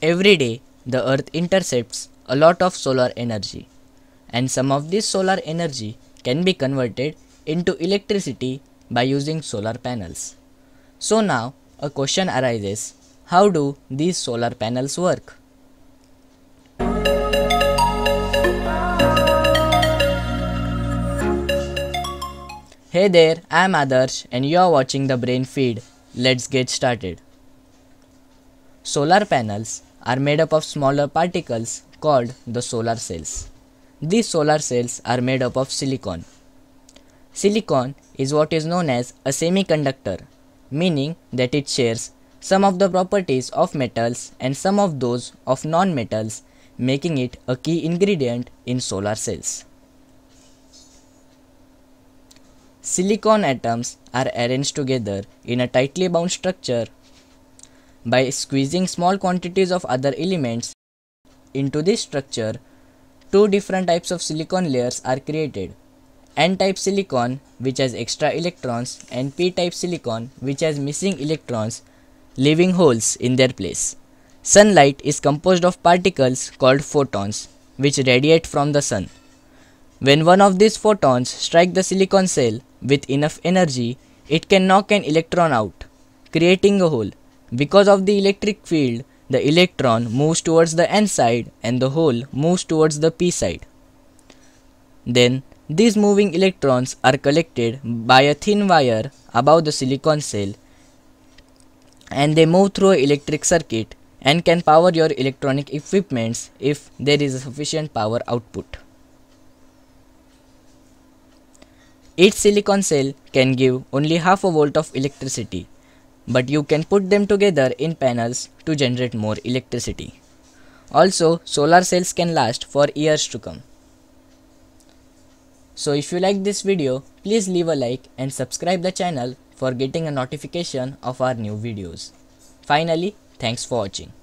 Every day, the Earth intercepts a lot of solar energy, and some of this solar energy can be converted into electricity by using solar panels. So now, a question arises how do these solar panels work? Hey there, I am Adarsh and you are watching the Brain Feed. Let's get started. Solar panels are made up of smaller particles called the solar cells. These solar cells are made up of silicon. Silicon is what is known as a semiconductor, meaning that it shares some of the properties of metals and some of those of non-metals, making it a key ingredient in solar cells. Silicon atoms are arranged together in a tightly bound structure by squeezing small quantities of other elements into this structure, two different types of silicon layers are created. N-type silicon which has extra electrons and P-type silicon which has missing electrons leaving holes in their place. Sunlight is composed of particles called photons which radiate from the sun. When one of these photons strike the silicon cell with enough energy, it can knock an electron out, creating a hole because of the electric field, the electron moves towards the n side and the hole moves towards the p side. Then, these moving electrons are collected by a thin wire above the silicon cell and they move through an electric circuit and can power your electronic equipments if there is a sufficient power output. Each silicon cell can give only half a volt of electricity but you can put them together in panels to generate more electricity. Also, solar cells can last for years to come. So if you like this video, please leave a like and subscribe the channel for getting a notification of our new videos. Finally, thanks for watching.